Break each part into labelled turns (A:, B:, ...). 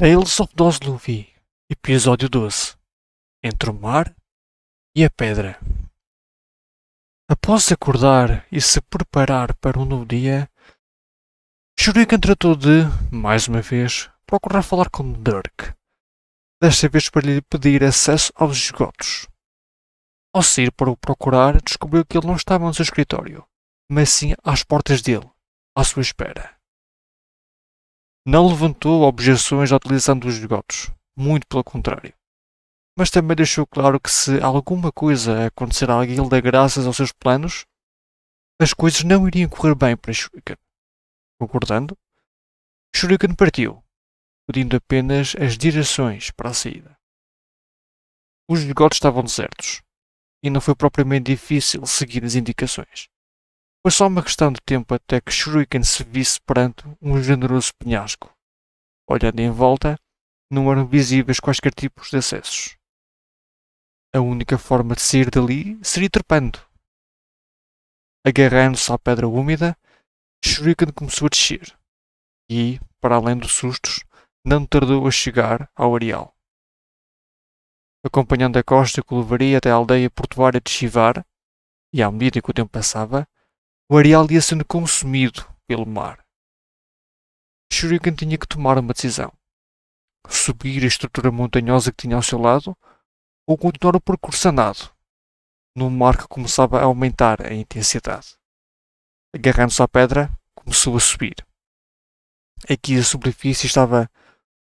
A: Tales of Dosluvi, episódio 12 Entre o mar e a pedra. Após acordar e se preparar para um novo dia, Shuriken tratou de, mais uma vez, procurar falar com Dirk, desta vez para lhe pedir acesso aos esgotos. Ao sair para o procurar, descobriu que ele não estava no seu escritório, mas sim às portas dele, à sua espera não levantou objeções à utilização dos esgotos, muito pelo contrário. Mas também deixou claro que se alguma coisa acontecer à guilda graças aos seus planos, as coisas não iriam correr bem para Shuriken. Concordando, Shuriken partiu, pedindo apenas as direções para a saída. Os esgotos estavam desertos, e não foi propriamente difícil seguir as indicações. Foi só uma questão de tempo até que Shuriken se visse perante um generoso penhasco. Olhando em volta, não eram visíveis quaisquer tipos de acessos. A única forma de sair dali seria trepando. Agarrando-se à pedra úmida, Shuriken começou a descer e, para além dos sustos, não tardou a chegar ao areal. Acompanhando a costa que levaria até a aldeia portuária de Chivar, e à medida que o tempo passava, o areal ia sendo consumido pelo mar. Shuriken tinha que tomar uma decisão. Subir a estrutura montanhosa que tinha ao seu lado ou continuar o percurso a nado, num mar que começava a aumentar a intensidade. Agarrando-se à pedra, começou a subir. Aqui a superfície estava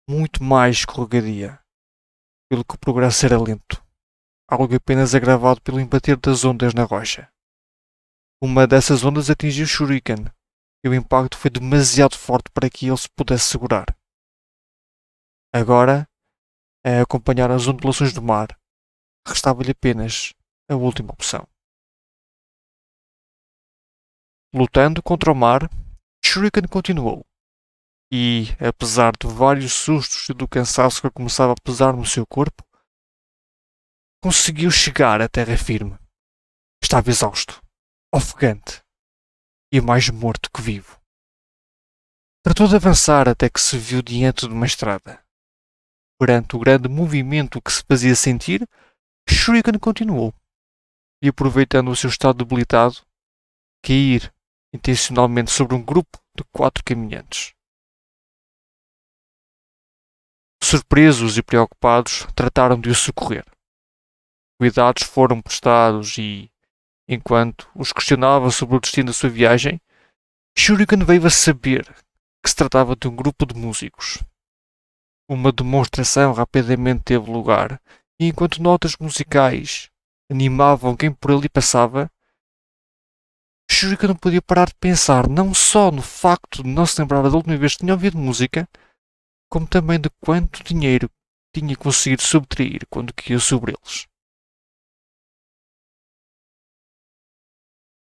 A: muito mais escorregadia, pelo que o progresso era lento, algo apenas agravado pelo embater das ondas na rocha. Uma dessas ondas atingiu Shuriken e o impacto foi demasiado forte para que ele se pudesse segurar. Agora, a acompanhar as ondulações do mar, restava-lhe apenas a última opção. Lutando contra o mar, Shuriken continuou. E, apesar de vários sustos e do cansaço que começava a pesar no seu corpo, conseguiu chegar à terra firme. Estava exausto ofegante e mais morto que vivo. Tratou de avançar até que se viu diante de uma estrada. Perante o grande movimento que se fazia sentir, Shuriken continuou e, aproveitando o seu estado debilitado, cair intencionalmente sobre um grupo de quatro caminhantes. Surpresos e preocupados, trataram de o socorrer. Cuidados foram prestados e, Enquanto os questionava sobre o destino da sua viagem, Shuriken veio a saber que se tratava de um grupo de músicos. Uma demonstração rapidamente teve lugar, e enquanto notas musicais animavam quem por ali passava, Shuriken não podia parar de pensar não só no facto de não se lembrar da última vez que tinha ouvido música, como também de quanto dinheiro tinha conseguido subtrair quando caiu sobre eles.